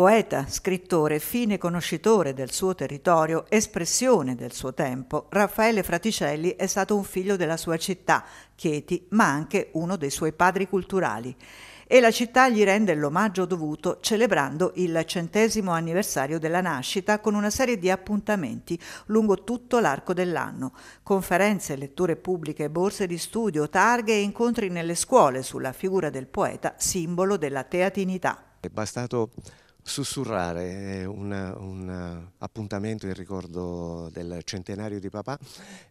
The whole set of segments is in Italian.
Poeta, scrittore, fine conoscitore del suo territorio, espressione del suo tempo, Raffaele Fraticelli è stato un figlio della sua città, Chieti, ma anche uno dei suoi padri culturali. E la città gli rende l'omaggio dovuto celebrando il centesimo anniversario della nascita con una serie di appuntamenti lungo tutto l'arco dell'anno, conferenze, letture pubbliche, borse di studio, targhe e incontri nelle scuole sulla figura del poeta, simbolo della teatinità. È bastato sussurrare eh, un, un, eh, appuntamento in ricordo del centenario di papà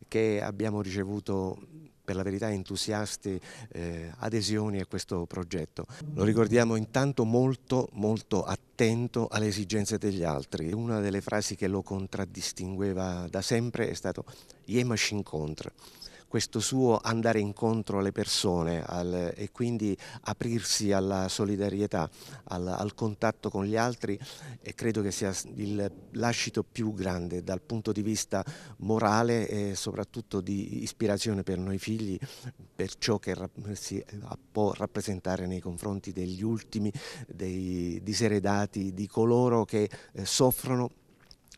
che abbiamo ricevuto per la verità entusiasti eh, adesioni a questo progetto. Lo ricordiamo intanto molto molto attento alle esigenze degli altri. Una delle frasi che lo contraddistingueva da sempre è stato Iema ci incontra questo suo andare incontro alle persone al, e quindi aprirsi alla solidarietà, al, al contatto con gli altri e credo che sia il lascito più grande dal punto di vista morale e soprattutto di ispirazione per noi figli, per ciò che si eh, può rappresentare nei confronti degli ultimi, dei diseredati, di coloro che eh, soffrono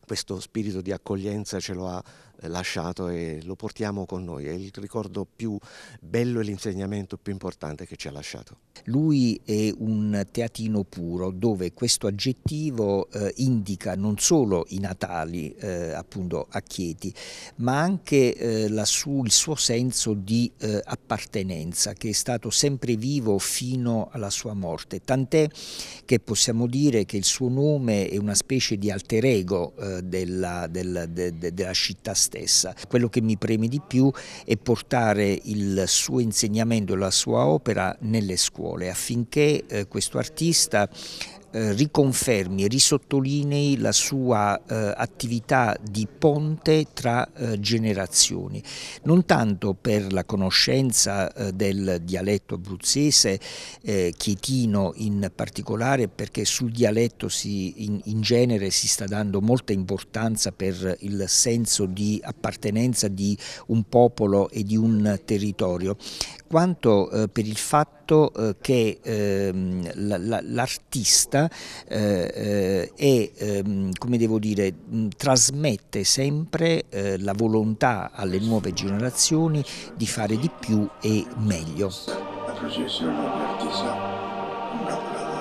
questo spirito di accoglienza ce lo ha eh, lasciato e lo portiamo con noi. È il ricordo più bello e l'insegnamento più importante che ci ha lasciato. Lui è un teatino puro dove questo aggettivo eh, indica non solo i natali eh, appunto a Chieti, ma anche eh, lassù il suo senso di eh, appartenenza che è stato sempre vivo fino alla sua morte, tant'è che possiamo dire che il suo nome è una specie di alter ego eh, della, della, de, de, della città stessa stessa. Quello che mi preme di più è portare il suo insegnamento e la sua opera nelle scuole affinché eh, questo artista eh, riconfermi, risottolinei la sua eh, attività di ponte tra eh, generazioni, non tanto per la conoscenza eh, del dialetto abruzzese, eh, chietino in particolare, perché sul dialetto si, in, in, genere si sta dando molta importanza per il senso di appartenenza di un popolo e di un territorio, quanto eh, per il fatto fatto eh, che ehm, l'artista eh, eh, ehm, come devo dire, trasmette sempre eh, la volontà alle nuove generazioni di fare di più e meglio. La processione artigiana, una